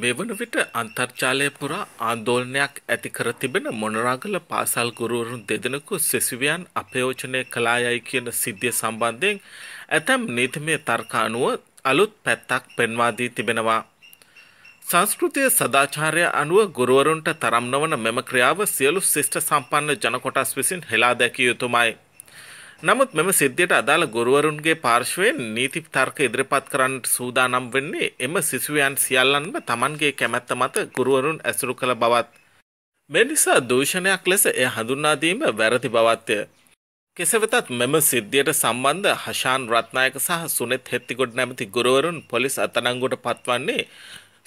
මෙවන විට අන්තර්ජාලය පුරා ආන්දෝලනයක් ඇති කර තිබෙන මොනරාගල පාසල් ගුරුවරුන් දෙදෙනෙකු සිසුවියන් අපයෝජනය කළා යයි කියන සිද්ධිය සම්බන්ධයෙන් ඇතැම් නීතිමය තර්ක අනුව අලුත් පැත්තක් පෙන්වා දී තිබෙනවා. සංස්කෘතිය සදාචාරය අනුව ගුරුවරුන්ට තරම් නොවන මෙම ක්‍රියාව සියලු ශිෂ්ට සම්පන්න ජනකොටස් විසින් හෙලා දැකිය යුතුමයි. නමුත් මෙම සිද්ධියට අදාළ ගොරුවරුන්ගේ පාර්ශවයෙන් නීති තර්ක ඉදිරිපත් කරන්නට සූදානම් වෙන්නේ එම සිසුවයන් සියල්ලන්ම තමන්ගේ කැමැත්ත මත ගුරුවරුන් ඇසුරු කළ බවත්. මේ නිසා දූෂණයක් ලෙස එය හඳුන්නාදීම වැරදි බවත්ය. කෙසවෙතත් මෙම සිද්ධියට සම්බන්ධ හෂාන් රත්නායක සහ සුනෙත් හෙත්තිකොඩ නැමති ගුරුවරුන් පොලිස් අතනංගොට පත්වන්නේ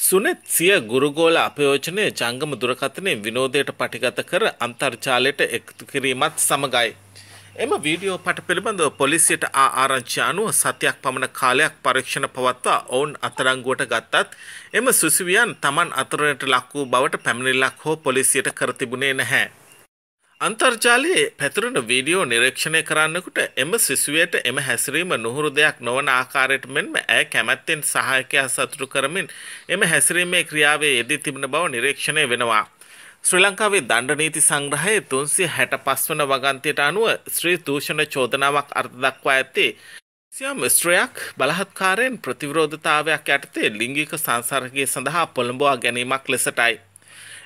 සුනෙත් සිය ගුරුගෝල අපයෝජනය ජංගම දුරකථනය විනෝදයට පටිගත කර අන්තර්ජාලයට එක්තු කිරීමත් සමඟයි. එම වීඩියෝ පට පිළිබඳව පොලිසියට ආරංචි අනුව සතියක් පමණ කාලයක් පරීක්ෂණ පවත්වා ඔවුන් අතරංගුවට ගත්තත් එම සුසිවියන් තමන් අතරයට ලක් වූ බවට පැමිණිල්ලක් හෝ පොලිසියට කර තිබුණේ නැහැ. අන්තර්ජාලයේ පැතිරුණ වීඩියෝ නිරීක්ෂණය කරන්නෙකුට එම සිසුවයට එම හැසිරීම නුහුරු දෙයක් නොවන ආකාරයට මෙන්ම ඇය කැමැත්තෙන් සහායකයා සතුටු කරමින් එම හැසිරීමේ ක්‍රියාවේ යෙදී තිබෙන බව නිරීක්ෂණය වෙනවා. ශ්‍රී ලංකාවේ දණ්ඩ නීති සංග්‍රහයේ 365 වන වගන්තියට අනුව ශ්‍රී දූෂණ චෝදනාවක් අර්ථ දක්වා ඇත්තේ සියම් ස්ත්‍රයක් බලහත්කාරයෙන් ප්‍රතිවිරෝධතාවයක් යටතේ ලිංගික සංසර්ගය සඳහා පොළඹවා ගැනීමක් ලෙසටයි.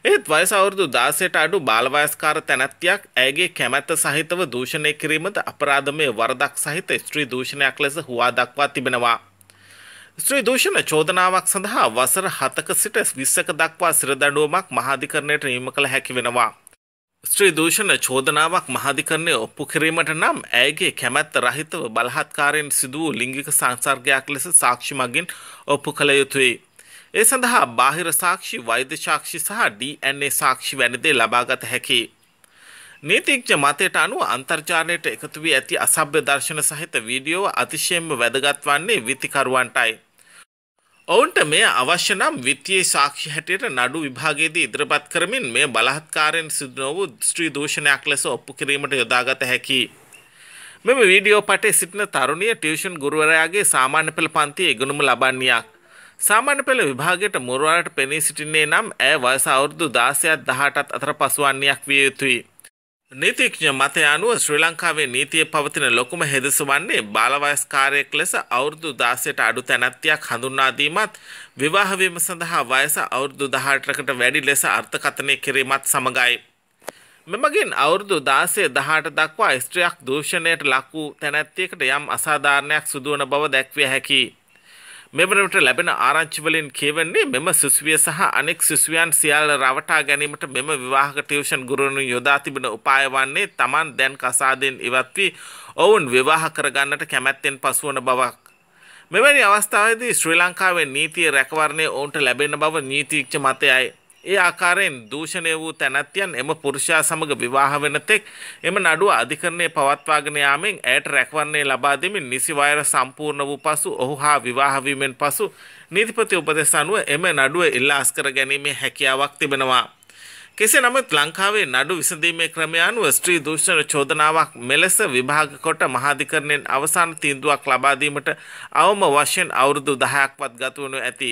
ඒත් වයස අවුරුදු 16ට අඩු බාලවයස්කාර තැනැත්තියක් ඇයගේ කැමැත්ත සහිතව දූෂණය කිරීමද අපරාධමය වරදක් සහිත ස්ත්‍රී දූෂණයක් ලෙස හුවා දක්වා තිබෙනවා. ස්ත්‍රී දූෂණ චෝදනාවක් සඳහා වසර හතක සිට විස්සක දක්වා සිරදඩුවමක් මහාධිකරණයට නීම කළ හැකි වෙනවා. ස්ත්‍රී දූෂණ චෝදනාවක් මහාධිකරණය ඔප්පු කිරීමට නම් ඇයගේ කැමැත්ත රහිතව බලහත්කාරයෙන් සිදුවූ ලිංගික සංසර්ගයක් ලෙස සාක්ෂි මගින් ඔප්පු කළ යුතුයි. ඒ සඳහා බාහිර සාක්ෂි වෛද්‍ය සාක්ෂි සහ DNA සාක්ෂි වැනිදේ ලබාගත හැකි. නීතිඥ මතයට අනුව අන්තර්ජාලයට එකතු වී ඇති අසභ්‍ය දර්ශන සහිත වීඩියෝ අතිශයෙන්ම වැදගත් වන්නේ විතිකරුවන්ටයි. ඔවුන්ට මේ අවශ්‍ය නම් විත්තියේ සාක්ෂි හැටියට නඩු විභාගයේදී ඉදිරිපත් කරමින් මේ බලහත්කාරයෙන් සිදු නොවූ ස්ත්‍රී දූෂණයක් ලෙස ඔප්පු කිරීමට යොදාගත හැකියි. මෙම වීඩියෝ පටේ සිටින තරුණිය ටියුෂන් ගුරුවරයාගේ සාමාන්‍ය පෙළ පන්තියේ ඉගෙනුම ලබන්නේයක්. සාමාන්‍ය පෙළ විභාගයට මුරවලට පෙනී සිටින්නේ නම් ඇය වයස අවුරුදු 16ත් 18ත් අතර පසුවන්නේයක් විය යුතුයි. නීතිඥ මතය අනුව ශ්‍රී ලංකාවේ නීතිය පවතින ලොකුම හෙදස වන්නේ බාලවයස්කාරයෙක් ලෙස අවුරුදු දාසයට අඩු තැනැත්තියක් හඳුන්නාදීමත් විවාහවීම සඳහා වයස අවුරුදු දහටකට වැඩි ලෙස අර්ථකථනය කිරීමත් සමඟයි. මෙමගින් අවුරුදු දාසය දහට දක්වා ස්ත්‍රයක් දූෂණයට ලක්වූ තැනැත්තියකට යම් අසාධාරණයක් සුදුවන බව දැක්විය හැකි. මෙවරට ලැබෙන ආරංචිවලින් කියවන්නේ මෙම සිසුවිය සහ අනෙක් සිසුවියන් සියල්ල රවටා ගැනීමට මෙම විවාහක ටියුෂන් ගුරුවරුන් යොදා තිබෙන උපාය වන්නේ Taman දැන් කසාදෙන් ඉවත් වී ඔවුන් විවාහ කරගන්නට කැමැත්තෙන් පසුවන බවක් මෙවැනි අවස්ථාවේදී ශ්‍රී ලංකාවේ නීතිය රැකවරණය ඔවුන්ට ලැබෙන බව නීතිඥ මතයයි ඒ ආකාරයෙන් දූෂණය වූ තැනැත්තියන් එම පුරුෂයා සමග විවාහ වෙන තෙක් එම නඩුව අධිකරණය පවත්වාගෙන යාමෙන් ඇයට රැකවරණය ලබා දෙමින් නිසි වෛර සම්පූර්ණ වූ පසු ඔහු හා විවාහ වීමෙන් පසු නීතිපති උපදෙස් අනුව එම නඩුව ඉල්ලාස් කර ගැනීමේ හැකියාවක් තිබෙනවා. කෙසේ නමුත් ලංකාවේ නඩු විසඳීමේ ක්‍රමය අනුව ස්ත්‍රී දූෂණ චෝදනාවක් මෙලෙස විභාග කොට මහාධිකරණයෙන් අවසාන තීන්දුවක් ලබා දීමට අවම වශයෙන් අවුරුදු 10ක්වත් ගත වනු ඇති.